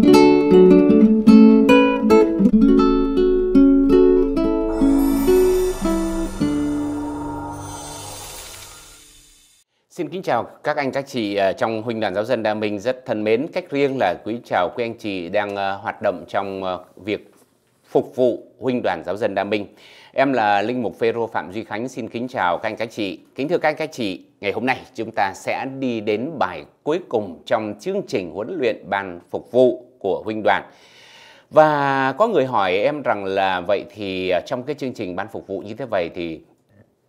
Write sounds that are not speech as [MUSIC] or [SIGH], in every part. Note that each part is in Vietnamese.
Xin kính chào các anh các chị à, trong huynh đoàn giáo dân Đa Minh rất thân mến. Cách riêng là quý chào quý anh chị đang à, hoạt động trong à, việc phục vụ huynh đoàn giáo dân Đa Minh. Em là Linh Mục Phêrô Phạm Duy Khánh xin kính chào các anh các chị. Kính thưa các anh các chị, ngày hôm nay chúng ta sẽ đi đến bài cuối cùng trong chương trình huấn luyện ban phục vụ của huynh đoàn. Và có người hỏi em rằng là vậy thì à, trong cái chương trình ban phục vụ như thế vậy thì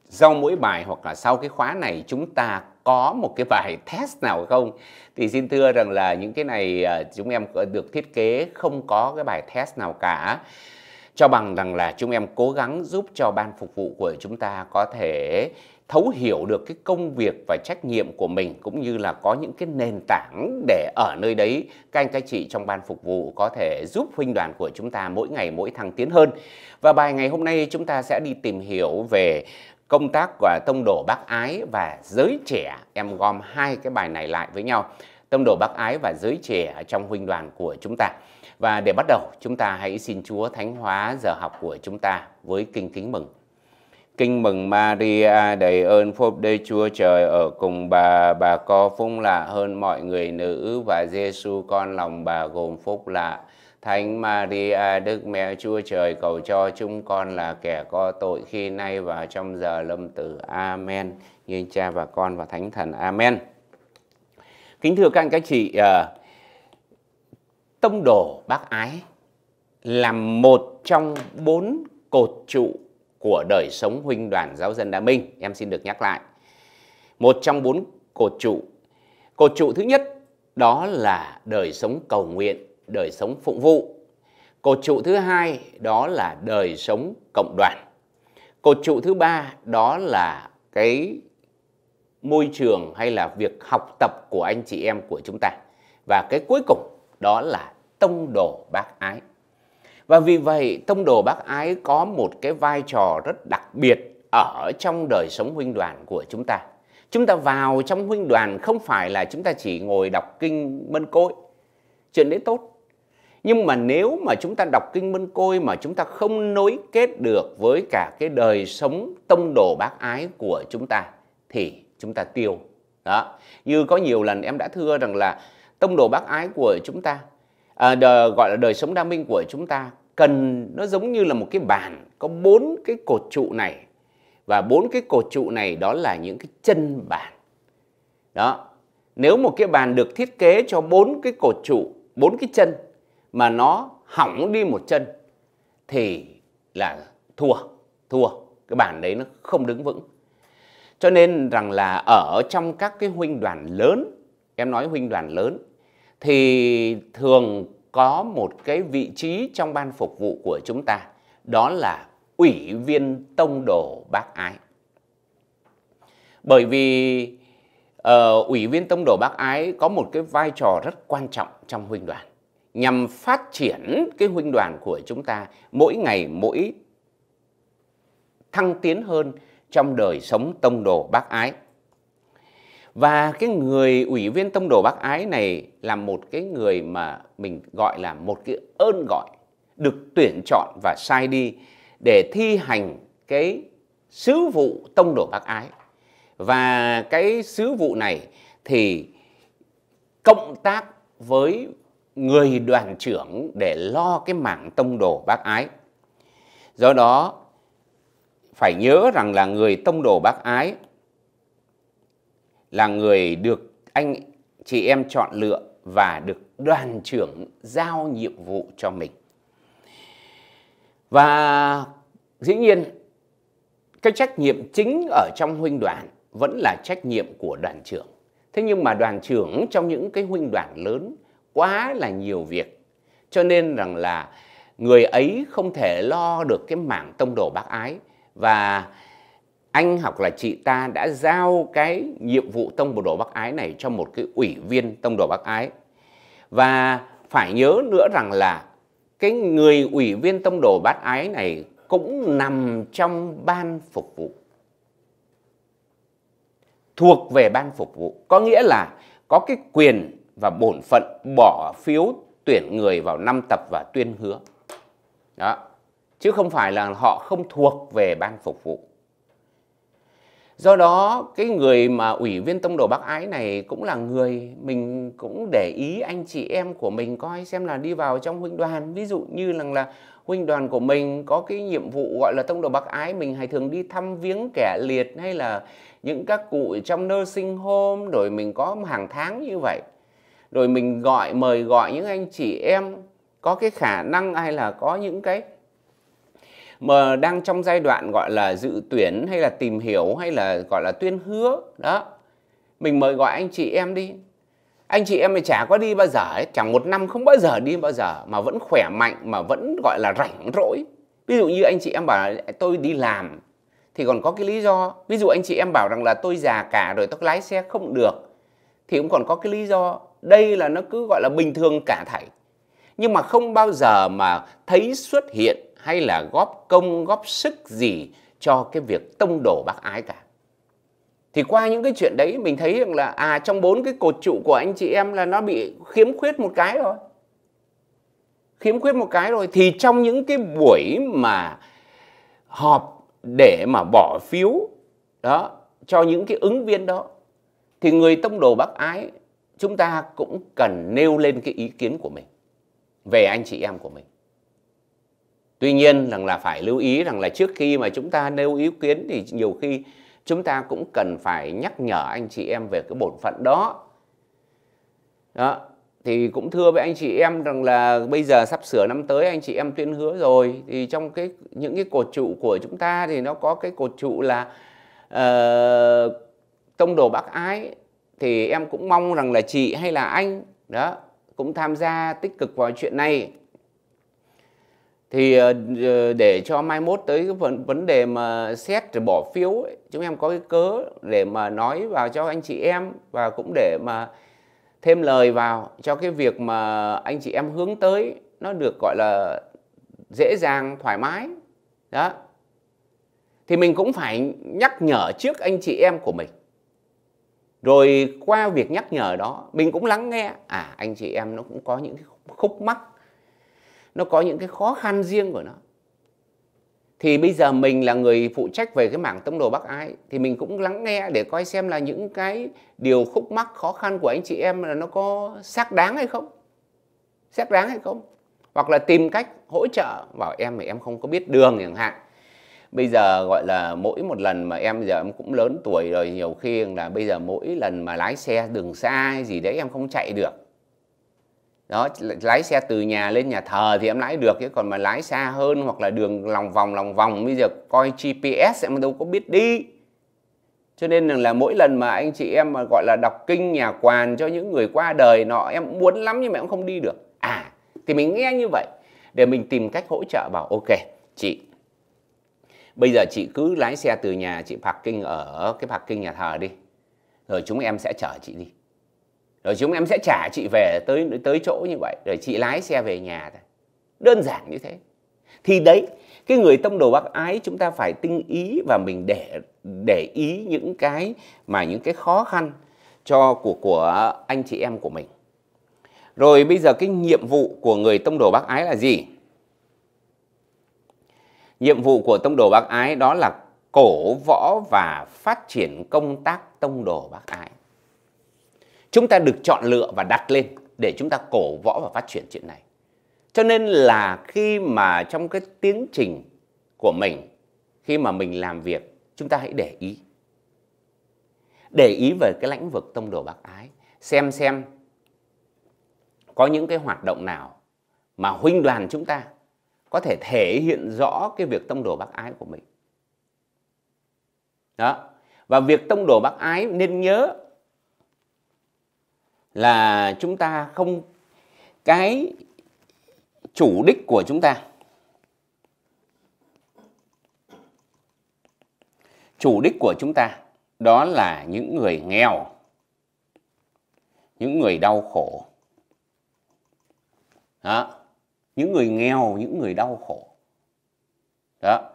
sau mỗi bài hoặc là sau cái khóa này chúng ta có một cái bài [LAUGHS] test nào không? Thì xin thưa rằng là những cái này à, chúng em được thiết kế không có cái bài test nào cả. Cho bằng rằng là chúng em cố gắng giúp cho ban phục vụ của chúng ta có thể thấu hiểu được cái công việc và trách nhiệm của mình cũng như là có những cái nền tảng để ở nơi đấy các anh các chị trong ban phục vụ có thể giúp huynh đoàn của chúng ta mỗi ngày mỗi thăng tiến hơn. Và bài ngày hôm nay chúng ta sẽ đi tìm hiểu về công tác của tông đồ bác ái và giới trẻ. Em gom hai cái bài này lại với nhau. Tông đồ bác ái và giới trẻ trong huynh đoàn của chúng ta. Và để bắt đầu, chúng ta hãy xin Chúa thánh hóa giờ học của chúng ta với kinh kính mừng. Kinh mừng Maria đầy ơn phúc Đức Chúa Trời ở cùng bà, bà có phúc lạ hơn mọi người nữ và Giêsu con lòng bà gồm phúc lạ. Thánh Maria Đức Mẹ Chúa Trời cầu cho chúng con là kẻ có tội khi nay và trong giờ lâm tử. Amen. Như cha và con và Thánh Thần. Amen. Kính thưa các anh các chị, ờ, tông đồ bác ái là một trong bốn cột trụ của đời sống huynh đoàn giáo dân Đa Minh. Em xin được nhắc lại. Một trong bốn cột trụ. Cột trụ thứ nhất đó là đời sống cầu nguyện, đời sống phụng vụ. Cột trụ thứ hai đó là đời sống cộng đoàn. Cột trụ thứ ba đó là cái môi trường hay là việc học tập của anh chị em của chúng ta. Và cái cuối cùng đó là tông đồ bác ái. Và vì vậy, tông đồ bác ái có một cái vai trò rất đặc biệt ở trong đời sống huynh đoàn của chúng ta. Chúng ta vào trong huynh đoàn không phải là chúng ta chỉ ngồi đọc kinh mân côi. Chuyện đấy tốt. Nhưng mà nếu mà chúng ta đọc kinh mân côi mà chúng ta không nối kết được với cả cái đời sống tông đồ bác ái của chúng ta thì chúng ta tiêu. Đó. Như có nhiều lần em đã thưa rằng là tông đồ bác ái của chúng ta à, ờ, đời, gọi là đời sống đa minh của chúng ta cần nó giống như là một cái bàn có bốn cái cột trụ này và bốn cái cột trụ này đó là những cái chân bàn đó nếu một cái bàn được thiết kế cho bốn cái cột trụ bốn cái chân mà nó hỏng đi một chân thì là thua thua cái bàn đấy nó không đứng vững cho nên rằng là ở trong các cái huynh đoàn lớn em nói huynh đoàn lớn thì thường có một cái vị trí trong ban phục vụ của chúng ta đó là ủy viên tông đồ bác ái bởi vì uh, ủy viên tông đồ bác ái có một cái vai trò rất quan trọng trong huynh đoàn nhằm phát triển cái huynh đoàn của chúng ta mỗi ngày mỗi thăng tiến hơn trong đời sống tông đồ bác ái và cái người ủy viên tông đồ bác ái này là một cái người mà mình gọi là một cái ơn gọi được tuyển chọn và sai đi để thi hành cái sứ vụ tông đồ bác ái và cái sứ vụ này thì cộng tác với người đoàn trưởng để lo cái mảng tông đồ bác ái do đó phải nhớ rằng là người tông đồ bác ái là người được anh chị em chọn lựa và được đoàn trưởng giao nhiệm vụ cho mình. Và dĩ nhiên cái trách nhiệm chính ở trong huynh đoàn vẫn là trách nhiệm của đoàn trưởng. Thế nhưng mà đoàn trưởng trong những cái huynh đoàn lớn quá là nhiều việc. Cho nên rằng là người ấy không thể lo được cái mảng tông đồ bác ái và anh hoặc là chị ta đã giao cái nhiệm vụ tông đồ Bắc Ái này cho một cái ủy viên tông đồ Bắc Ái. Và phải nhớ nữa rằng là cái người ủy viên tông đồ bát ái này cũng nằm trong ban phục vụ thuộc về ban phục vụ có nghĩa là có cái quyền và bổn phận bỏ phiếu tuyển người vào năm tập và tuyên hứa đó chứ không phải là họ không thuộc về ban phục vụ do đó cái người mà ủy viên tông đồ bác ái này cũng là người mình cũng để ý anh chị em của mình coi xem là đi vào trong huynh đoàn ví dụ như là, là huynh đoàn của mình có cái nhiệm vụ gọi là tông đồ bác ái mình hay thường đi thăm viếng kẻ liệt hay là những các cụ trong nursing home rồi mình có hàng tháng như vậy rồi mình gọi mời gọi những anh chị em có cái khả năng hay là có những cái mà đang trong giai đoạn gọi là dự tuyển hay là tìm hiểu hay là gọi là tuyên hứa đó mình mời gọi anh chị em đi anh chị em thì chả có đi bao giờ ấy chẳng một năm không bao giờ đi bao giờ mà vẫn khỏe mạnh mà vẫn gọi là rảnh rỗi ví dụ như anh chị em bảo là tôi đi làm thì còn có cái lý do ví dụ anh chị em bảo rằng là tôi già cả rồi tôi lái xe không được thì cũng còn có cái lý do đây là nó cứ gọi là bình thường cả thảy nhưng mà không bao giờ mà thấy xuất hiện hay là góp công góp sức gì cho cái việc tông đổ bác ái cả thì qua những cái chuyện đấy mình thấy rằng là à trong bốn cái cột trụ của anh chị em là nó bị khiếm khuyết một cái rồi khiếm khuyết một cái rồi thì trong những cái buổi mà họp để mà bỏ phiếu đó cho những cái ứng viên đó thì người tông đồ bác ái chúng ta cũng cần nêu lên cái ý kiến của mình về anh chị em của mình tuy nhiên rằng là phải lưu ý rằng là trước khi mà chúng ta nêu ý kiến thì nhiều khi chúng ta cũng cần phải nhắc nhở anh chị em về cái bổn phận đó đó thì cũng thưa với anh chị em rằng là bây giờ sắp sửa năm tới anh chị em tuyên hứa rồi thì trong cái những cái cột trụ của chúng ta thì nó có cái cột trụ là uh, tông đồ bác ái thì em cũng mong rằng là chị hay là anh đó cũng tham gia tích cực vào chuyện này thì ờ, ờ, để cho mai mốt tới cái vấn vấn đề mà xét rồi bỏ phiếu ấy, chúng em có cái cớ để mà nói vào cho anh chị em và cũng để mà thêm lời vào cho cái việc mà anh chị em hướng tới nó được gọi là dễ dàng thoải mái đó thì mình cũng phải nhắc nhở trước anh chị em của mình rồi qua việc nhắc nhở đó mình cũng lắng nghe à anh chị em nó cũng có những khúc mắc nó có những cái khó khăn riêng của nó thì bây giờ mình là người phụ trách về cái mảng tông đồ Bắc Ái thì mình cũng lắng nghe để coi xem là những cái điều khúc mắc khó khăn của anh chị em là nó có xác đáng hay không xác đáng hay không hoặc là tìm cách hỗ trợ bảo em mà em không có biết đường chẳng hạn bây giờ gọi là mỗi một lần mà em giờ em cũng lớn tuổi rồi nhiều khi là bây giờ mỗi lần mà lái xe đường xa hay gì đấy em không chạy được đó lái xe từ nhà lên nhà thờ thì em lái được chứ còn mà lái xa hơn hoặc là đường lòng vòng lòng vòng bây giờ coi GPS em đâu có biết đi cho nên là mỗi lần mà anh chị em mà gọi là đọc kinh nhà quàn cho những người qua đời nọ em muốn lắm nhưng mà em không đi được à thì mình nghe như vậy để mình tìm cách hỗ trợ bảo ok chị bây giờ chị cứ lái xe từ nhà chị parking ở cái parking nhà thờ đi rồi chúng em sẽ chở chị đi rồi chúng em sẽ trả chị về tới tới chỗ như vậy rồi chị lái xe về nhà thôi đơn giản như thế thì đấy cái người tông đồ bác ái chúng ta phải tinh ý và mình để để ý những cái mà những cái khó khăn cho của của anh chị em của mình rồi bây giờ cái nhiệm vụ của người tông đồ bác ái là gì nhiệm vụ của tông đồ bác ái đó là cổ võ và phát triển công tác tông đồ bác ái chúng ta được chọn lựa và đặt lên để chúng ta cổ võ và phát triển chuyện này cho nên là khi mà trong cái tiến trình của mình khi mà mình làm việc chúng ta hãy để ý để ý về cái lĩnh vực tông đồ bác ái xem xem có những cái hoạt động nào mà huynh đoàn chúng ta có thể thể hiện rõ cái việc tông đồ bác ái của mình đó và việc tông đồ bác ái nên nhớ là chúng ta không cái chủ đích của chúng ta chủ đích của chúng ta đó là những người nghèo những người đau khổ đó. những người nghèo những người đau khổ đó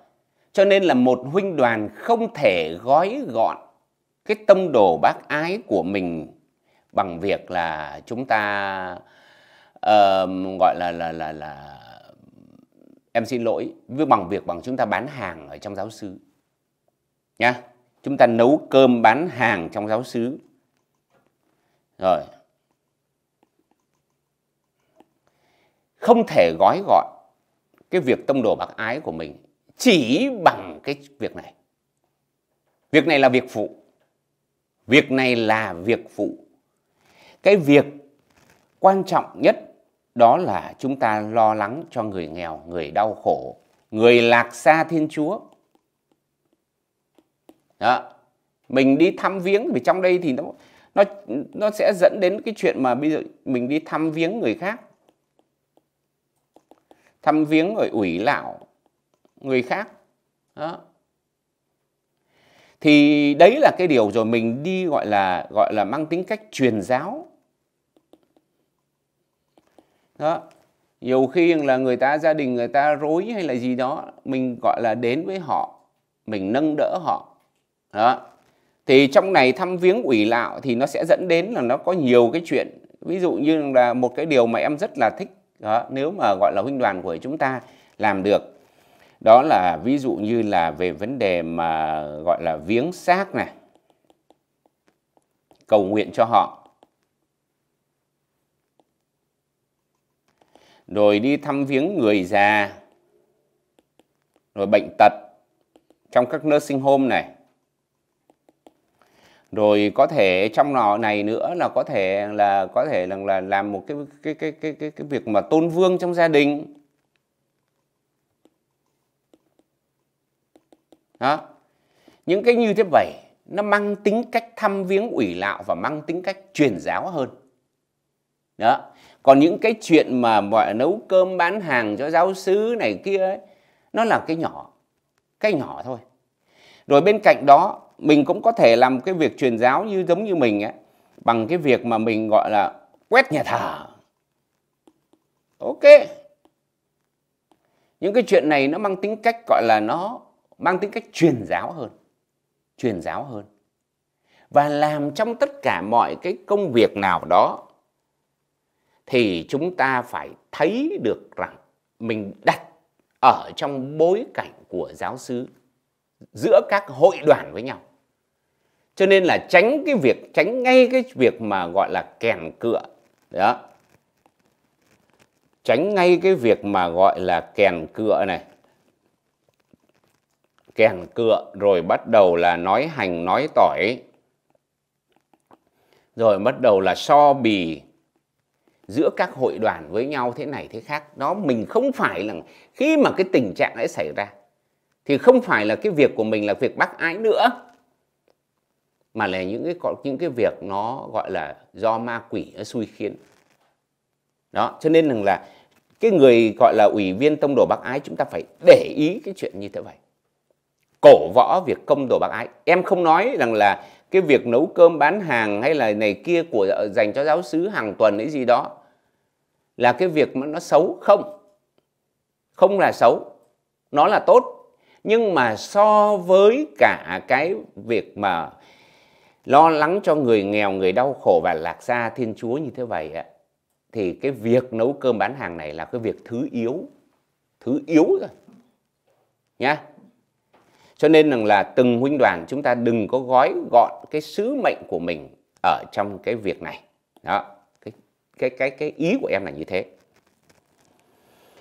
cho nên là một huynh đoàn không thể gói gọn cái tâm đồ bác ái của mình bằng việc là chúng ta uh, gọi là là là là em xin lỗi với bằng việc bằng chúng ta bán hàng ở trong giáo sứ nhá chúng ta nấu cơm bán hàng trong giáo sứ rồi không thể gói gọn cái việc tông đồ bác ái của mình chỉ bằng cái việc này việc này là việc phụ việc này là việc phụ cái việc quan trọng nhất đó là chúng ta lo lắng cho người nghèo người đau khổ người lạc xa thiên chúa đó. mình đi thăm viếng vì trong đây thì nó nó nó sẽ dẫn đến cái chuyện mà bây giờ mình đi thăm viếng người khác thăm viếng người ủy lão người khác đó thì đấy là cái điều rồi mình đi gọi là gọi là mang tính cách truyền giáo đó nhiều khi là người ta gia đình người ta rối hay là gì đó mình gọi là đến với họ mình nâng đỡ họ đó thì trong này thăm viếng ủy lạo thì nó sẽ dẫn đến là nó có nhiều cái chuyện ví dụ như là một cái điều mà em rất là thích đó, nếu mà gọi là huynh đoàn của chúng ta làm được đó là ví dụ như là về vấn đề mà gọi là viếng xác này cầu nguyện cho họ rồi đi thăm viếng người già rồi bệnh tật trong các nursing home này rồi có thể trong nọ này nữa là có thể là có thể là, là làm một cái cái cái cái cái cái việc mà tôn vương trong gia đình đó những cái như thế vậy nó mang tính cách thăm viếng ủy lạo và mang tính cách truyền giáo hơn đó còn những cái chuyện mà mọi nấu cơm bán hàng cho giáo sứ này kia ấy nó là cái nhỏ cái nhỏ thôi rồi bên cạnh đó mình cũng có thể làm cái việc truyền giáo như giống như mình ấy bằng cái việc mà mình gọi là quét nhà thờ ok những cái chuyện này nó mang tính cách gọi là nó mang tính cách truyền giáo hơn truyền giáo hơn và làm trong tất cả mọi cái công việc nào đó thì chúng ta phải thấy được rằng mình đặt ở trong bối cảnh của giáo sư giữa các hội đoàn với nhau cho nên là tránh cái việc tránh ngay cái việc mà gọi là kèn cựa đó tránh ngay cái việc mà gọi là kèn cựa này kèn cựa rồi bắt đầu là nói hành nói tỏi rồi bắt đầu là so bì giữa các hội đoàn với nhau thế này thế khác đó mình không phải là khi mà cái tình trạng ấy xảy ra thì không phải là cái việc của mình là việc bác ái nữa mà là những cái những cái việc nó gọi là do ma quỷ nó xui khiến đó cho nên rằng là cái người gọi là ủy viên tông đồ bác ái chúng ta phải để ý cái chuyện như thế vậy cổ võ việc công đồ bác ái em không nói rằng là cái việc nấu cơm bán hàng hay là này kia của ờ, dành cho giáo sứ hàng tuần ấy gì đó là cái việc mà nó xấu không không là xấu nó là tốt nhưng mà so với cả cái việc mà lo lắng cho người nghèo người đau khổ và lạc xa thiên chúa như thế vậy ạ thì cái việc nấu cơm bán hàng này là cái việc thứ yếu thứ yếu rồi nhá cho nên rằng là từng huynh đoàn chúng ta đừng có gói gọn cái sứ mệnh của mình ở trong cái việc này đó cái cái cái cái ý của em là như thế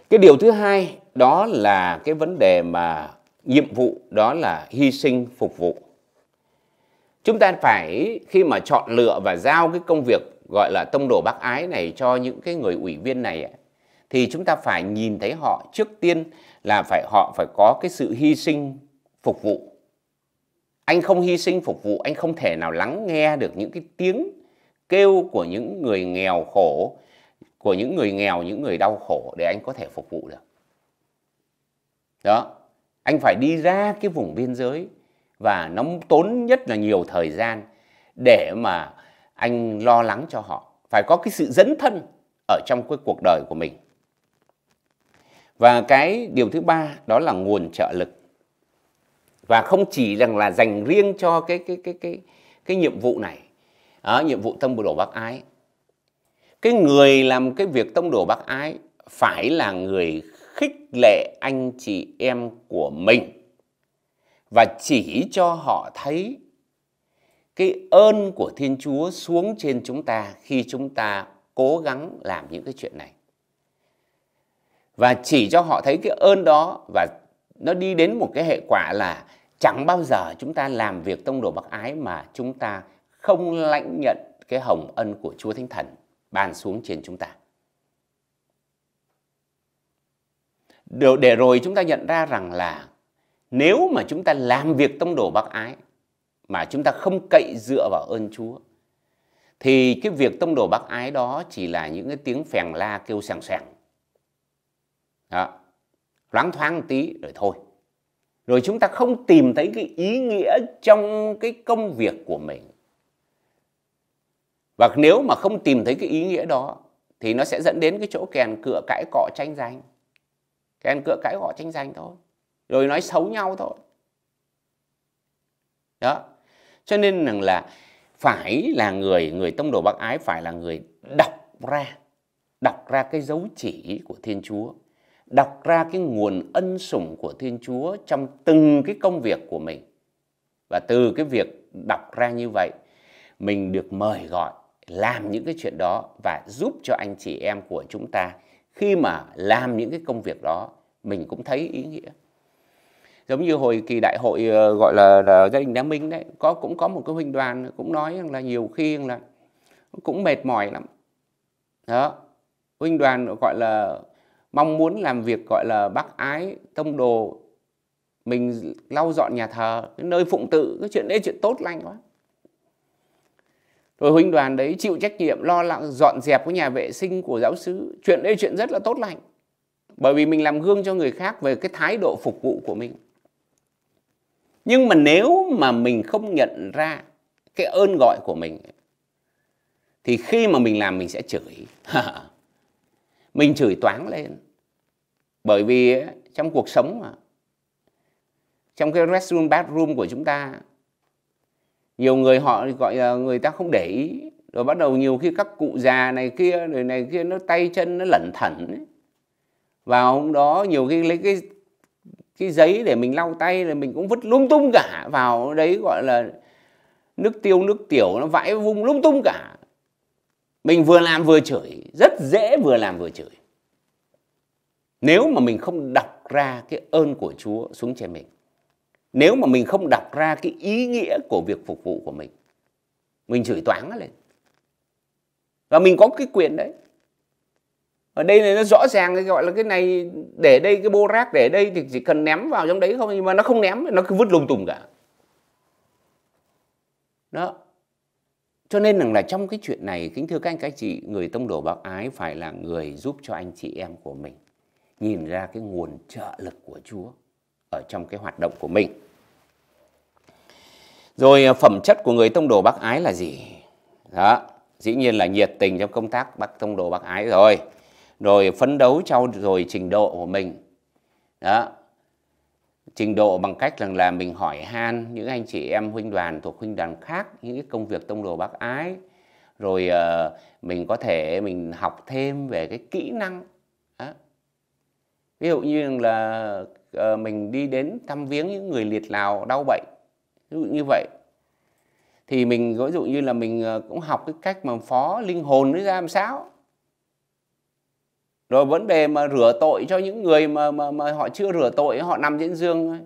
cái điều thứ hai đó là cái vấn đề mà nhiệm vụ đó là hy sinh phục vụ chúng ta phải khi mà chọn lựa và giao cái công việc gọi là tông đồ bác ái này cho những cái người ủy viên này thì chúng ta phải nhìn thấy họ trước tiên là phải họ phải có cái sự hy sinh phục vụ anh không hy sinh phục vụ anh không thể nào lắng nghe được những cái tiếng kêu của những người nghèo khổ của những người nghèo những người đau khổ để anh có thể phục vụ được đó anh phải đi ra cái vùng biên giới và nó tốn nhất là nhiều thời gian để mà anh lo lắng cho họ phải có cái sự dấn thân ở trong cái cuộc đời của mình và cái điều thứ ba đó là nguồn trợ lực và không chỉ rằng là dành riêng cho cái cái cái cái cái nhiệm vụ này à, nhiệm vụ tông đồ bác ái cái người làm cái việc tông đồ bác ái phải là người khích lệ anh chị em của mình và chỉ cho họ thấy cái ơn của Thiên Chúa xuống trên chúng ta khi chúng ta cố gắng làm những cái chuyện này. Và chỉ cho họ thấy cái ơn đó và nó đi đến một cái hệ quả là chẳng bao giờ chúng ta làm việc tông đồ bác ái mà chúng ta không lãnh nhận cái hồng ân của Chúa Thánh Thần bàn xuống trên chúng ta. để rồi chúng ta nhận ra rằng là nếu mà chúng ta làm việc tông đồ bác ái mà chúng ta không cậy dựa vào ơn Chúa thì cái việc tông đồ bác ái đó chỉ là những cái tiếng phèn la kêu sàng sàng. Đó loáng thoáng một tí rồi thôi rồi chúng ta không tìm thấy cái ý nghĩa trong cái công việc của mình và nếu mà không tìm thấy cái ý nghĩa đó thì nó sẽ dẫn đến cái chỗ kèn cựa cãi cọ tranh giành kèn cựa cãi cọ tranh giành thôi rồi nói xấu nhau thôi đó cho nên rằng là phải là người người tông đồ bác ái phải là người đọc ra đọc ra cái dấu chỉ của thiên chúa đọc ra cái nguồn ân sủng của Thiên Chúa trong từng cái công việc của mình. Và từ cái việc đọc ra như vậy, mình được mời gọi làm những cái chuyện đó và giúp cho anh chị em của chúng ta khi mà làm những cái công việc đó mình cũng thấy ý nghĩa giống như hồi kỳ đại hội ờ, gọi là, là gia đình đá minh đấy có cũng có một cái huynh đoàn cũng nói là nhiều khi là cũng mệt mỏi lắm đó huynh đoàn gọi là mong muốn làm việc gọi là bác ái tông đồ mình lau dọn nhà thờ cái nơi phụng tự cái chuyện đấy chuyện tốt lành quá rồi huynh đoàn đấy chịu trách nhiệm lo lắng dọn dẹp cái nhà vệ sinh của giáo sứ chuyện đấy chuyện rất là tốt lành bởi vì mình làm gương cho người khác về cái thái độ phục vụ của mình nhưng mà nếu mà mình không nhận ra cái ơn gọi của mình thì khi mà mình làm mình sẽ chửi [LAUGHS] mình chửi toáng lên bởi vì trong cuộc sống trong cái restroom bathroom của chúng ta nhiều người họ gọi là người ta không để ý rồi bắt đầu nhiều khi các cụ già này kia rồi này kia nó tay chân nó lẩn thẩn vào hôm đó nhiều khi lấy cái cái giấy để mình lau tay là mình cũng vứt lung tung cả vào đấy gọi là nước tiêu nước tiểu nó vãi vung lung tung cả mình vừa làm vừa chửi rất dễ vừa làm vừa chửi nếu mà mình không đọc ra cái ơn của Chúa xuống trên mình nếu mà mình không đọc ra cái ý nghĩa của việc phục vụ của mình mình chửi toáng lên và mình có cái quyền đấy ở đây này nó rõ ràng cái gọi là cái này để đây cái bô rác để đây thì chỉ cần ném vào trong đấy không nhưng mà nó không ném nó cứ vứt lung tung cả đó cho nên rằng là trong cái chuyện này kính thưa các anh các chị người tông đồ bác ái phải là người giúp cho anh chị em của mình nhìn ra cái nguồn trợ lực của Chúa ở trong cái hoạt động của mình. Rồi à, phẩm chất của người tông đồ bác ái là gì? Đó, dĩ nhiên là nhiệt tình trong công tác bác tông đồ bác ái rồi. Rồi phấn đấu trau rồi trình độ của mình. Đó. Trình độ bằng cách rằng là mình hỏi han những anh chị em huynh đoàn thuộc huynh đoàn khác những cái công việc tông đồ bác ái rồi uh, mình có thể mình học thêm về cái kỹ năng ví dụ như là ờ, mình đi đến thăm viếng những người liệt lào đau bệnh ví dụ như vậy thì mình ví dụ như là mình ờ, cũng học cái cách mà phó linh hồn nó ra làm sao rồi vấn đề mà rửa tội cho những người mà, mà, mà họ chưa rửa tội họ nằm trên giường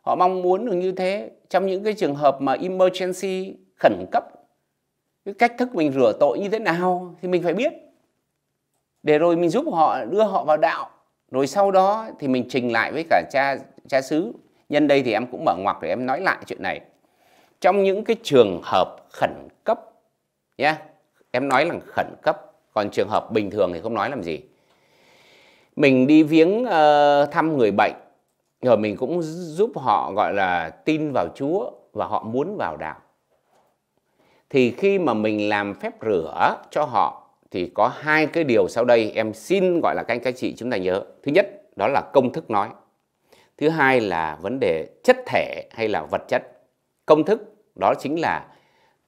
họ mong muốn được như thế trong những cái trường hợp mà emergency khẩn cấp cái cách thức mình rửa tội như thế nào thì mình phải biết để rồi mình giúp họ đưa họ vào đạo rồi sau đó thì mình trình lại với cả cha cha xứ nhân đây thì em cũng mở ngoặc để em nói lại chuyện này trong những cái trường hợp khẩn cấp nhé em nói là khẩn cấp còn trường hợp bình thường thì không nói làm gì mình đi viếng uh, thăm người bệnh rồi mình cũng giúp họ gọi là tin vào Chúa và họ muốn vào đạo thì khi mà mình làm phép rửa cho họ thì có hai cái điều sau đây em xin gọi là các anh các chị chúng ta nhớ. Thứ nhất đó là công thức nói. Thứ hai là vấn đề chất thể hay là vật chất. Công thức đó chính là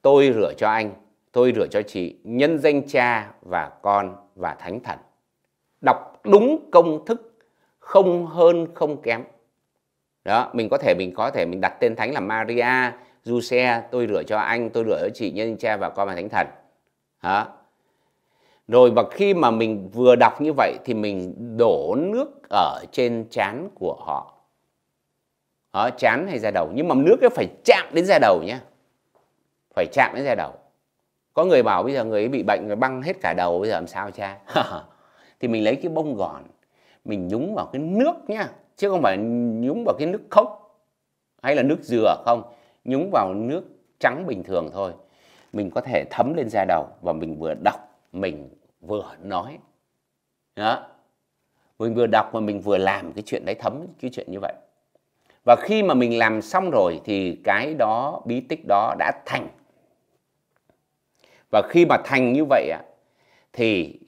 tôi rửa cho anh, tôi rửa cho chị nhân danh cha và con và thánh thần. Đọc đúng công thức không hơn không kém. Đó, mình có thể mình có thể mình đặt tên thánh là Maria, Giuse, tôi rửa cho anh, tôi rửa cho chị nhân danh cha và con và thánh thần. Đó, rồi và khi mà mình vừa đọc như vậy thì mình đổ nước ở trên chán của họ đó, chán hay da đầu nhưng mà nước ấy phải chạm đến da đầu nhé phải chạm đến da đầu có người bảo bây giờ người ấy bị bệnh người băng hết cả đầu bây giờ làm sao cha [LAUGHS] thì mình lấy cái bông gòn mình nhúng vào cái nước nhá chứ không phải nhúng vào cái nước khốc hay là nước dừa không nhúng vào nước trắng bình thường thôi mình có thể thấm lên da đầu và mình vừa đọc mình vừa nói đó mình vừa đọc mà mình vừa làm cái chuyện đấy thấm cái chuyện như vậy và khi mà mình làm xong rồi thì cái đó bí tích đó đã thành và khi mà thành như vậy ạ thì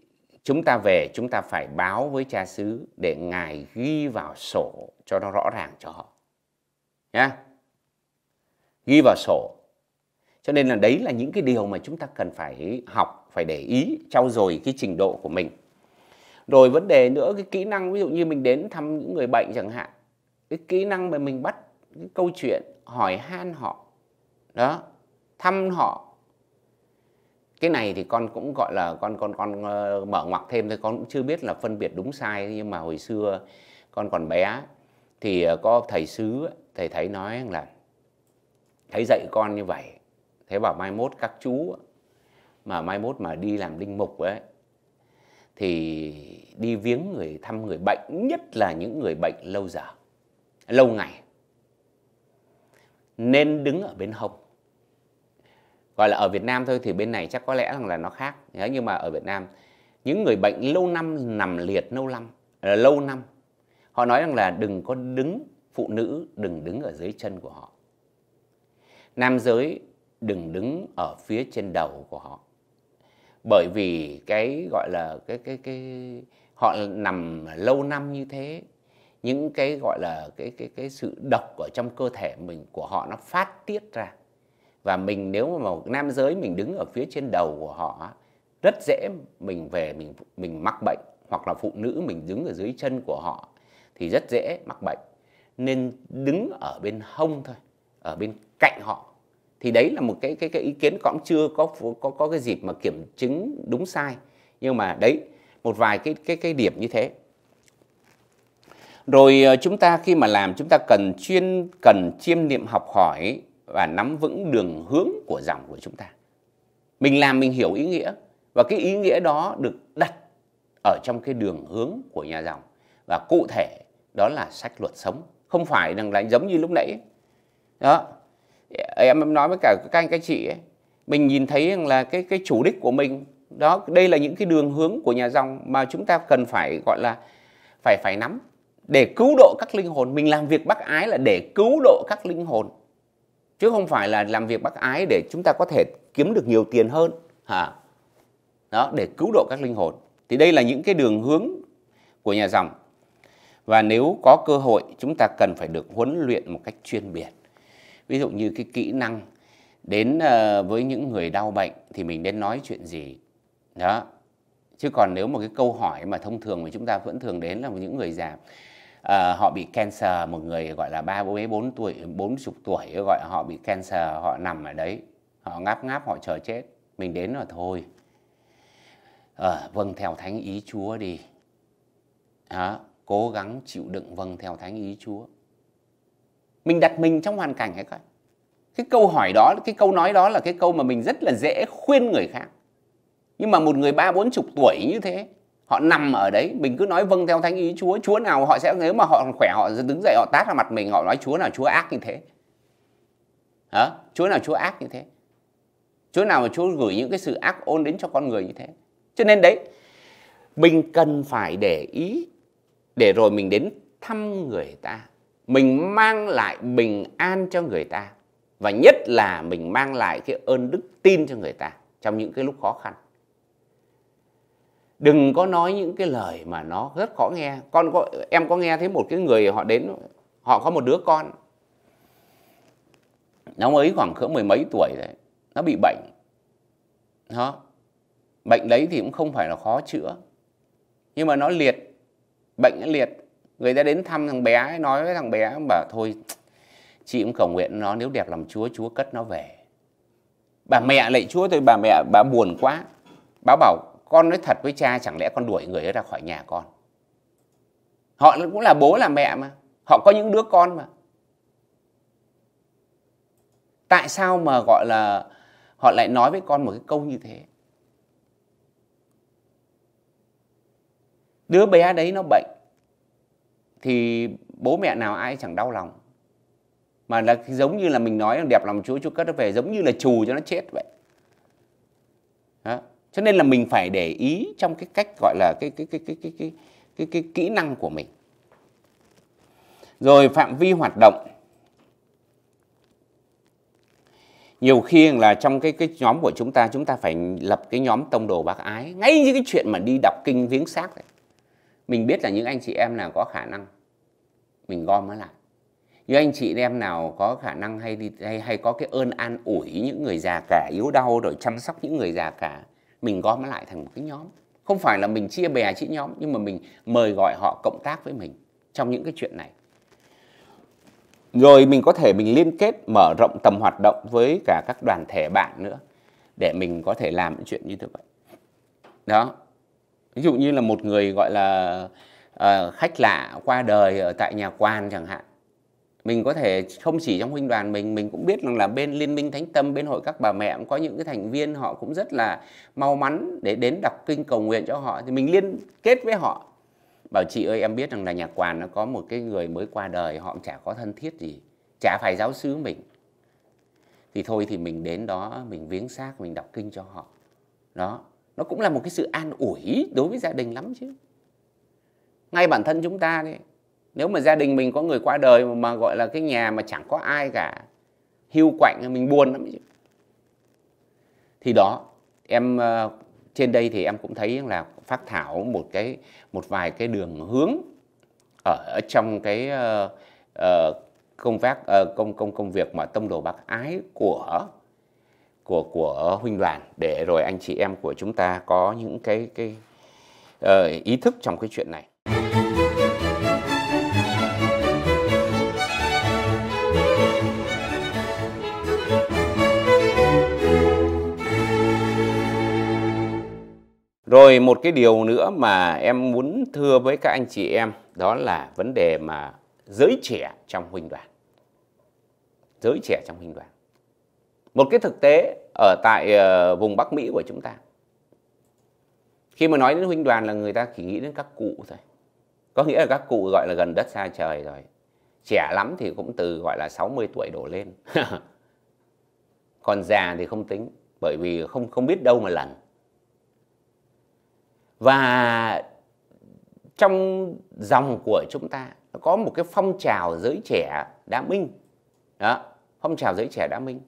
chúng ta về chúng ta phải báo với cha xứ để ngài ghi vào sổ cho nó rõ ràng cho họ nhá ghi vào sổ cho nên là đấy là những cái điều mà chúng ta cần phải học phải để ý trau dồi cái trình độ của mình rồi vấn đề nữa cái kỹ năng ví dụ như mình đến thăm những người bệnh chẳng hạn cái kỹ năng mà mình bắt cái câu chuyện hỏi han họ đó thăm họ cái này thì con cũng gọi là con con con uh, mở ngoặc thêm thôi con cũng chưa biết là phân biệt đúng sai nhưng mà hồi xưa con còn bé thì ờ, có thầy sứ thầy thấy nói là thấy dạy con như vậy thế bảo mai mốt các chú mà mai mốt mà đi làm linh mục ấy thì đi viếng người thăm người bệnh nhất là những người bệnh lâu giờ lâu ngày nên đứng ở bên hông gọi là ở Việt Nam thôi thì bên này chắc có lẽ rằng là nó khác nhưng mà ở Việt Nam những người bệnh lâu năm nằm liệt lâu năm à, lâu năm họ nói rằng là đừng có đứng phụ nữ đừng đứng ở dưới chân của họ nam giới đừng đứng ở phía trên đầu của họ bởi vì cái gọi là cái cái cái họ nằm lâu năm như thế những cái gọi là cái cái cái sự độc ở trong cơ thể mình của họ nó phát tiết ra và mình nếu mà một nam giới mình đứng ở phía trên đầu của họ rất dễ mình về mình mình mắc bệnh hoặc là phụ nữ mình đứng ở dưới chân của họ thì rất dễ mắc bệnh nên đứng ở bên hông thôi ở bên cạnh họ thì đấy là một cái cái cái ý kiến cũng chưa có có có cái dịp mà kiểm chứng đúng sai nhưng mà đấy một vài cái cái cái điểm như thế rồi ờ, chúng ta khi mà làm chúng ta cần chuyên cần chiêm niệm học hỏi và nắm vững đường hướng của dòng của chúng ta mình làm mình hiểu ý nghĩa và cái ý nghĩa đó được đặt ở trong cái đường hướng của nhà dòng và cụ thể đó là sách luật sống không phải rằng là giống như lúc nãy đó em nói với cả các anh các chị ấy, mình nhìn thấy rằng là cái cái chủ đích của mình đó đây là những cái đường hướng của nhà dòng mà chúng ta cần phải gọi là phải phải nắm để cứu độ các linh hồn mình làm việc bác ái là để cứu độ các linh hồn chứ không phải là làm việc bác ái để chúng ta có thể kiếm được nhiều tiền hơn hả đó để cứu độ các linh hồn thì đây là những cái đường hướng của nhà dòng và nếu có cơ hội chúng ta cần phải được huấn luyện một cách chuyên biệt ví dụ như cái kỹ năng đến ờ, với những người đau bệnh thì mình nên nói chuyện gì đó chứ còn nếu một cái câu hỏi mà thông thường mà chúng ta vẫn thường đến là những người già à, họ bị cancer một người gọi là ba bốn bốn tuổi bốn chục tuổi gọi họ bị cancer họ nằm ở đấy họ ngáp ngáp họ chờ chết mình đến là thôi à, vâng theo thánh ý chúa đi đó, cố gắng chịu đựng vâng theo thánh ý chúa mình đặt mình trong hoàn cảnh ấy coi cái câu hỏi đó cái câu nói đó là cái câu mà mình rất là dễ khuyên người khác nhưng mà một người ba bốn chục tuổi như thế họ nằm ở đấy mình cứ nói vâng theo thánh ý chúa chúa nào họ sẽ nếu mà họ khỏe họ đứng dậy họ tát vào mặt mình họ nói chúa nào chúa ác như thế hả chúa nào chúa ác như thế chúa nào mà chúa gửi những cái sự ác ôn đến cho con người như thế cho nên đấy mình cần phải để ý để rồi mình đến thăm người ta mình mang lại bình an cho người ta và nhất là mình mang lại cái ơn đức tin cho người ta trong những cái lúc khó khăn đừng có nói những cái lời mà nó rất khó nghe con có em có nghe thấy một cái người họ đến họ có một đứa con nó mới khoảng cỡ mười mấy tuổi đấy nó bị bệnh đó bệnh đấy thì cũng không phải là khó chữa nhưng mà nó liệt bệnh nó liệt người ta đến thăm thằng bé nói với thằng bé bảo thôi chị cũng cầu nguyện nó nếu đẹp làm chúa chúa cất nó về bà mẹ lạy chúa tôi bà mẹ bà buồn quá bà bảo con nói thật với cha chẳng lẽ con đuổi người ấy ra khỏi nhà con họ cũng là bố là mẹ mà họ có những đứa con mà tại sao mà gọi là họ lại nói với con một cái câu như thế đứa bé đấy nó bệnh thì bố mẹ nào ai chẳng đau lòng mà là giống như là mình nói đẹp lòng Chúa Chúa cất nó về giống như là trù cho nó chết vậy đó. cho nên là mình phải để ý trong cái cách gọi là cái cái cái cái cái cái cái, cái kỹ năng của mình rồi phạm vi hoạt động nhiều khi là trong cái cái nhóm của chúng ta chúng ta phải lập cái nhóm tông đồ bác ái ngay như cái chuyện mà đi đọc kinh viếng xác này mình biết là những anh chị em nào có khả năng mình gom nó lại những anh chị em nào có khả năng hay hay hay có cái ơn an ủi những người già cả yếu đau rồi chăm sóc những người già cả mình gom nó lại thành một cái nhóm không phải là mình chia bè chia nhóm nhưng mà mình mời gọi họ cộng tác với mình trong những cái chuyện này rồi mình có thể mình liên kết mở rộng tầm hoạt động với cả các đoàn thể bạn nữa để mình có thể làm những chuyện như thế vậy đó ví dụ như là một người gọi là uh, khách lạ qua đời ở tại nhà quan chẳng hạn mình có thể không chỉ trong huynh đoàn mình mình cũng biết rằng là bên liên minh thánh tâm bên hội các bà mẹ cũng có những cái thành viên họ cũng rất là mau mắn để đến đọc kinh cầu nguyện cho họ thì mình liên kết với họ bảo chị ơi em biết rằng là nhà quan nó có một cái người mới qua đời họ cũng chả có thân thiết gì chả phải giáo sứ mình thì thôi thì mình đến đó mình viếng xác mình đọc kinh cho họ đó nó cũng là một cái sự an ủi đối với gia đình lắm chứ ngay bản thân chúng ta đấy nếu mà gia đình mình có người qua đời mà, mà gọi là cái nhà mà chẳng có ai cả hưu quạnh mình buồn lắm chứ thì đó em ờ, trên đây thì em cũng thấy là phát thảo một cái một vài cái đường hướng ở trong cái uh, uh, công tác uh, công công công việc mà tông đồ bác ái của của của huynh đoàn để rồi anh chị em của chúng ta có những cái cái uh, ý thức trong cái chuyện này. Rồi một cái điều nữa mà em muốn thưa với các anh chị em đó là vấn đề mà giới trẻ trong huynh đoàn. Giới trẻ trong huynh đoàn một cái thực tế ở tại ờ, vùng Bắc Mỹ của chúng ta khi mà nói đến huynh đoàn là người ta chỉ nghĩ đến các cụ thôi có nghĩa là các cụ gọi là gần đất xa trời rồi trẻ lắm thì cũng từ gọi là 60 tuổi đổ lên [LAUGHS] còn già thì không tính bởi vì không không biết đâu mà lần và trong dòng của chúng ta nó có một cái phong trào giới trẻ đa minh đó phong trào giới trẻ đa minh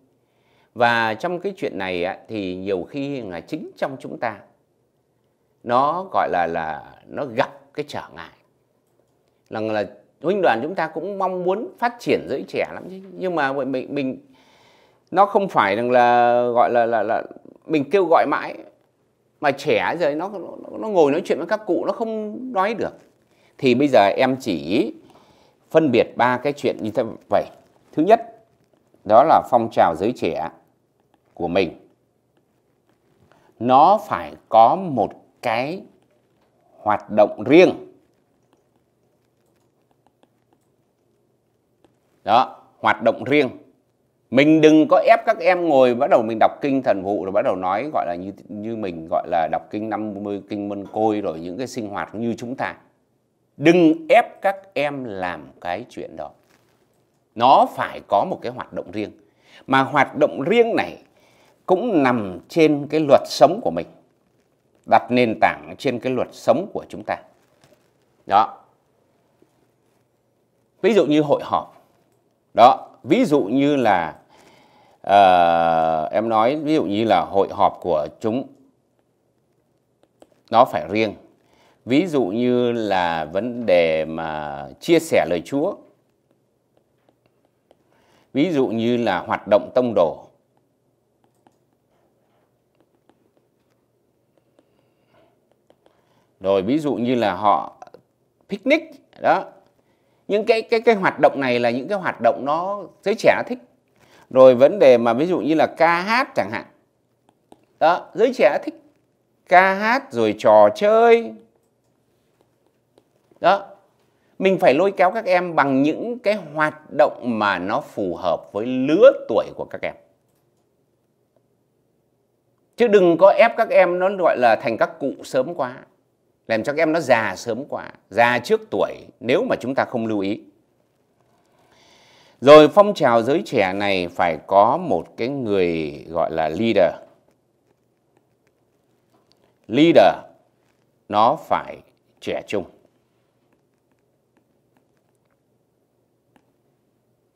và trong cái chuyện này thì nhiều khi là chính trong chúng ta nó gọi là là nó gặp cái trở ngại. là, là huynh đoàn chúng ta cũng mong muốn phát triển giới trẻ lắm chứ, nhưng mà mình mình nó không phải rằng là gọi là là là mình kêu gọi mãi mà trẻ rồi nó, nó nó ngồi nói chuyện với các cụ nó không nói được. Thì bây giờ em chỉ phân biệt ba cái chuyện như thế vậy. Thứ nhất, đó là phong trào giới trẻ của mình nó phải có một cái hoạt động riêng đó hoạt động riêng mình đừng có ép các em ngồi bắt đầu mình đọc kinh thần vụ rồi bắt đầu nói gọi là như như mình gọi là đọc kinh 50 kinh mân côi rồi những cái sinh hoạt như chúng ta đừng ép các em làm cái chuyện đó nó phải có một cái hoạt động riêng mà hoạt động riêng này cũng nằm trên cái luật sống của mình đặt nền tảng trên cái luật sống của chúng ta đó ví dụ như hội họp đó ví dụ như là uh, em nói ví dụ như là hội họp của chúng nó phải riêng ví dụ như là vấn đề mà chia sẻ lời chúa ví dụ như là hoạt động tông đồ rồi ví dụ như là họ picnic đó những cái cái cái hoạt động này là những cái hoạt động nó giới trẻ nó thích rồi vấn đề mà ví dụ như là ca hát chẳng hạn đó giới trẻ thích ca hát rồi trò chơi đó mình phải lôi kéo các em bằng những cái hoạt động mà nó phù hợp với lứa tuổi của các em chứ đừng có ép các em nó gọi là thành các cụ sớm quá làm cho các em nó già sớm quá già trước tuổi nếu mà chúng ta không lưu ý rồi phong trào giới trẻ này phải có một cái người gọi là leader leader nó phải trẻ trung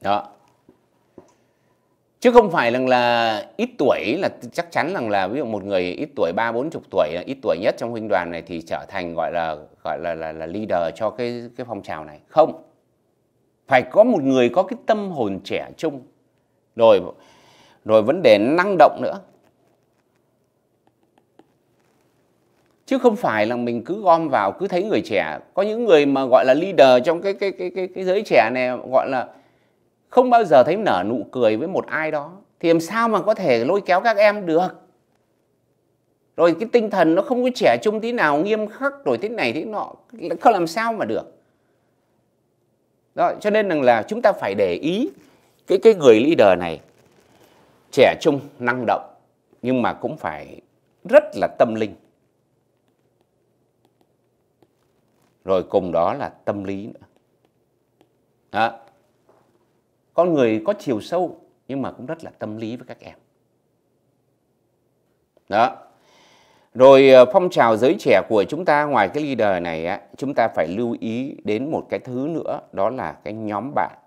đó chứ không phải rằng là ít tuổi là chắc chắn rằng là ví dụ một người ít tuổi ba bốn chục tuổi ít tuổi nhất trong huynh đoàn này thì trở thành gọi là gọi là là, là leader cho cái cái phong trào này không phải có một người có cái tâm hồn trẻ trung rồi rồi vấn đề năng động nữa chứ không phải là mình cứ gom vào cứ thấy người trẻ có những người mà gọi là leader trong cái cái cái cái, cái giới trẻ này gọi là không bao giờ thấy nở nụ cười với một ai đó thì làm sao mà có thể lôi kéo các em được rồi cái tinh thần nó không có trẻ trung tí nào nghiêm khắc rồi thế này thế nọ không làm sao mà được rồi cho nên rằng là chúng ta phải để ý cái cái người leader này trẻ trung năng động nhưng mà cũng phải rất là tâm linh rồi cùng đó là tâm lý nữa đó con người có chiều sâu nhưng mà cũng rất là tâm lý với các em đó rồi ờ, phong trào giới trẻ của chúng ta ngoài cái leader này á, chúng ta phải lưu ý đến một cái thứ nữa đó là cái nhóm bạn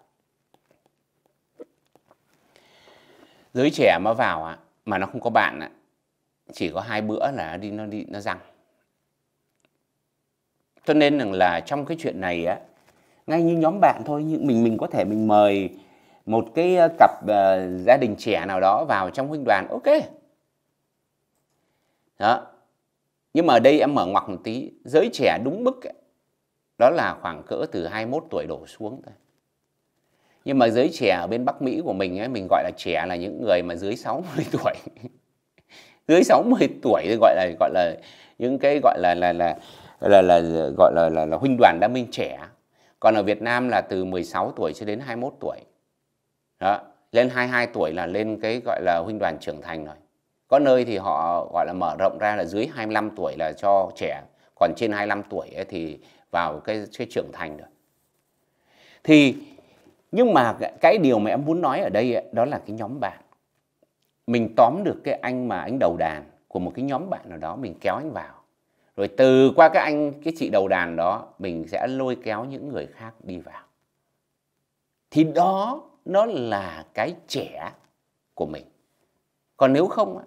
giới trẻ mà vào á, mà nó không có bạn á, chỉ có hai bữa là đi nó đi nó răng cho nên rằng là trong cái chuyện này á ngay như nhóm bạn thôi nhưng mình mình có thể mình mời một cái ờ, cặp uh, gia đình trẻ nào đó vào trong huynh đoàn ok đó nhưng mà ở đây em mở ngoặc một tí giới trẻ đúng mức ấy, đó là khoảng cỡ từ 21 tuổi đổ xuống thôi nhưng mà giới trẻ ở bên Bắc Mỹ của mình ấy, mình gọi là trẻ là những người mà dưới 60 [LAUGHS] tuổi dưới 60 tuổi thì gọi là gọi là những cái gọi là là là là, là, là gọi là, là là huynh đoàn đa minh trẻ còn ở Việt Nam là từ 16 tuổi cho đến 21 tuổi đó lên 22 tuổi là lên cái gọi là huynh đoàn trưởng thành rồi có nơi thì họ gọi là mở rộng ra là dưới 25 tuổi là cho trẻ còn trên 25 tuổi ấy thì vào cái, cái trưởng thành rồi thì nhưng mà cái điều mà em muốn nói ở đây ấy, đó là cái nhóm bạn mình tóm được cái anh mà anh đầu đàn của một cái nhóm bạn nào đó mình kéo anh vào rồi từ qua các anh cái chị đầu đàn đó mình sẽ lôi kéo những người khác đi vào thì đó nó là cái trẻ của mình còn nếu không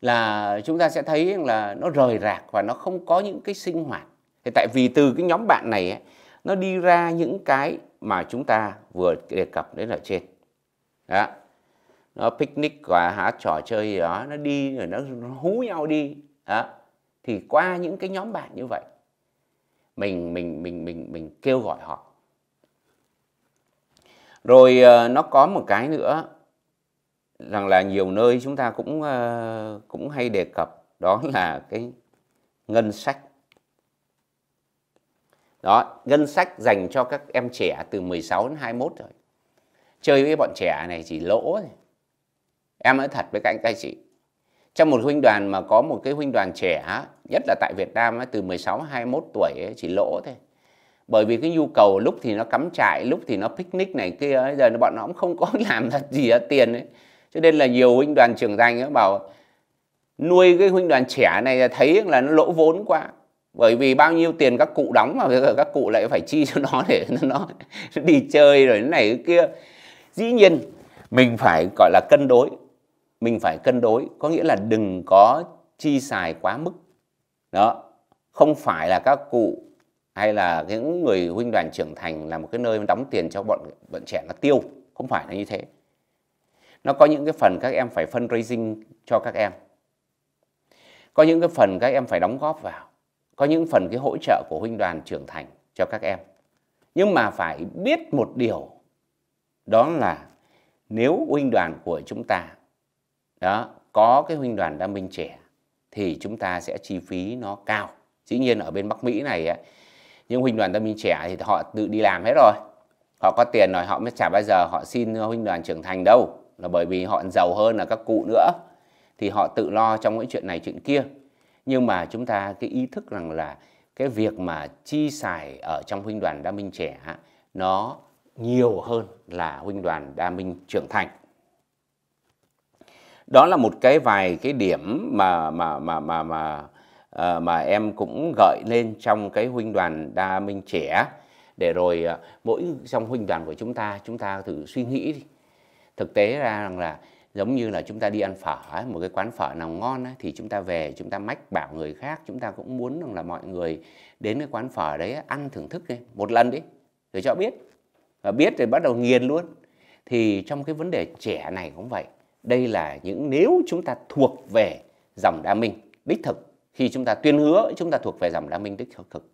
là chúng ta sẽ thấy là nó rời rạc và nó không có những cái sinh hoạt thì tại vì từ cái nhóm bạn này nó đi ra những cái mà chúng ta vừa đề cập đến ở trên đó nó picnic và há trò chơi gì đó nó đi rồi nó, nó hú nhau đi đó thì qua những cái nhóm bạn như vậy mình mình mình mình mình kêu gọi họ rồi ờ, nó có một cái nữa rằng là nhiều nơi chúng ta cũng ờ, cũng hay đề cập đó là cái ngân sách đó ngân sách dành cho các em trẻ từ 16 đến 21 rồi chơi với bọn trẻ này chỉ lỗ này. em nói thật với các anh các chị trong một huynh đoàn mà có một cái huynh đoàn trẻ nhất là tại Việt Nam từ 16 21 tuổi chỉ lỗ thôi bởi vì cái nhu cầu lúc thì nó cắm trại lúc thì nó picnic này kia ấy, giờ bọn nó cũng không có [LAUGHS] làm thật gì hết tiền ấy cho nên là nhiều huynh đoàn trưởng thành ấy bảo nuôi cái huynh đoàn trẻ này là thấy là nó lỗ vốn quá bởi vì bao nhiêu tiền các cụ đóng mà bây giờ các cụ lại phải chi cho nó để [LAUGHS] nó, nó đi chơi rồi cái này cái kia dĩ nhiên mình phải gọi là cân đối mình phải cân đối có nghĩa là đừng có chi xài quá mức đó không phải là các cụ hay là những người huynh đoàn trưởng thành là một cái nơi đóng tiền cho bọn bọn trẻ nó tiêu không phải là như thế nó có những cái phần các em phải fundraising cho các em có những cái phần các em phải đóng góp vào có những phần cái hỗ trợ của huynh đoàn trưởng thành cho các em nhưng mà phải biết một điều đó là nếu huynh đoàn của chúng ta đó có cái huynh đoàn đam minh trẻ thì chúng ta sẽ chi phí nó cao dĩ nhiên ở bên bắc mỹ này ấy, nhưng huynh đoàn tâm minh trẻ thì họ tự đi làm hết rồi họ có tiền rồi họ mới chả bao giờ họ xin huynh đoàn trưởng thành đâu là bởi vì họ giàu hơn là các cụ nữa thì họ tự lo trong những chuyện này chuyện kia nhưng mà chúng ta cái ý thức rằng là cái việc mà chi xài ở trong huynh đoàn đa minh trẻ nó nhiều hơn là huynh đoàn đa minh trưởng thành đó là một cái vài cái điểm mà mà mà mà mà Ờ, mà em cũng gợi lên trong cái huynh đoàn đa minh trẻ để rồi ờ, mỗi trong huynh đoàn của chúng ta chúng ta thử suy nghĩ thực tế ra rằng là giống như là chúng ta đi ăn phở một cái quán phở nào ngon thì chúng ta về chúng ta mách bảo người khác chúng ta cũng muốn rằng là mọi người đến cái quán phở đấy ăn thưởng thức đi một lần đi rồi cho biết và biết rồi bắt đầu nghiền luôn thì trong cái vấn đề trẻ này cũng vậy đây là những nếu chúng ta thuộc về dòng đa minh đích thực khi chúng ta tuyên hứa chúng ta thuộc về dòng đa minh đức thực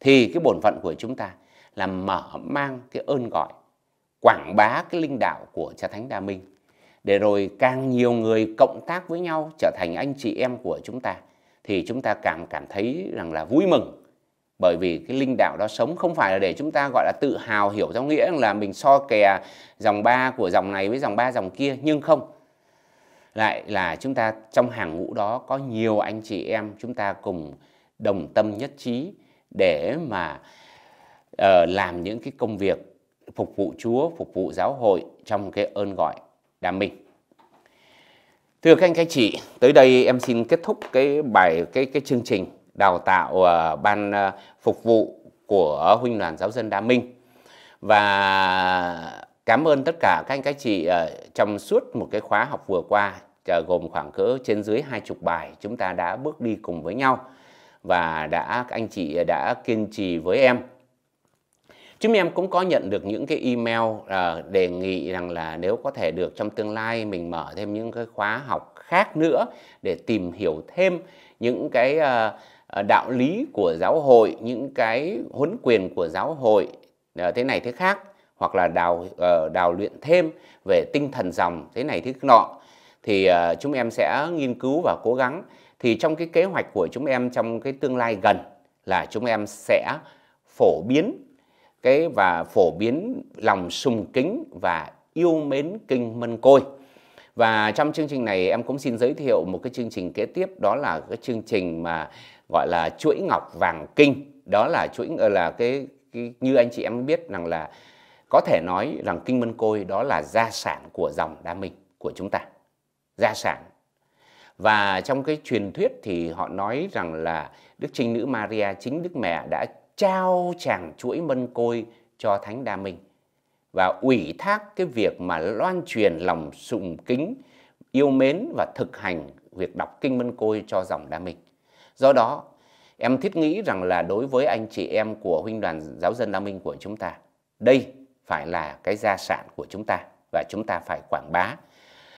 thì cái bổn phận của chúng ta là mở mang cái ơn gọi quảng bá cái linh đạo của cha thánh đa minh để rồi càng nhiều người cộng tác với nhau trở thành anh chị em của chúng ta thì chúng ta càng cảm thấy rằng là vui mừng bởi vì cái linh đạo đó sống không phải là để chúng ta gọi là tự hào hiểu theo nghĩa là mình so kè dòng ba của dòng này với dòng ba dòng kia nhưng không lại là chúng ta trong hàng ngũ đó có nhiều anh chị em chúng ta cùng đồng tâm nhất trí để mà uh, làm những cái công việc phục vụ Chúa, phục vụ giáo hội trong cái ơn gọi đam mình. Thưa các anh các chị, tới đây em xin kết thúc cái bài cái cái chương trình đào tạo uh, ban uh, phục vụ của huynh đoàn giáo dân Đa Minh và Cảm ơn tất cả các anh các chị ờ, trong suốt một cái khóa học vừa qua ờ, gồm khoảng cỡ trên dưới hai chục bài chúng ta đã bước đi cùng với nhau và đã các anh chị đã kiên trì với em. Chúng em cũng có nhận được những cái email ờ, đề nghị rằng là nếu có thể được trong tương lai mình mở thêm những cái khóa học khác nữa để tìm hiểu thêm những cái đạo lý của giáo hội, những cái huấn quyền của giáo hội thế này thế khác hoặc là đào ờ, đào luyện thêm về tinh thần dòng thế này thế nọ thì ờ, chúng em sẽ nghiên cứu và cố gắng thì trong cái kế hoạch của chúng em trong cái tương lai gần là chúng em sẽ phổ biến cái và phổ biến lòng sùng kính và yêu mến kinh Mân Côi. Và trong chương trình này em cũng xin giới thiệu một cái chương trình kế tiếp đó là cái chương trình mà gọi là chuỗi ngọc vàng kinh. Đó là chuỗi ờ, là cái, cái như anh chị em biết rằng là có thể nói rằng kinh mân côi đó là gia sản của dòng đa minh của chúng ta gia sản và trong cái truyền thuyết thì họ nói rằng là đức trinh nữ maria chính đức mẹ đã trao chàng chuỗi mân côi cho thánh đa minh và ủy thác cái việc mà loan truyền lòng sùng kính yêu mến và thực hành việc đọc kinh mân côi cho dòng đa minh do đó em thiết nghĩ rằng là đối với anh chị em của huynh đoàn giáo dân đa minh của chúng ta đây phải là cái gia sản của chúng ta và chúng ta phải quảng bá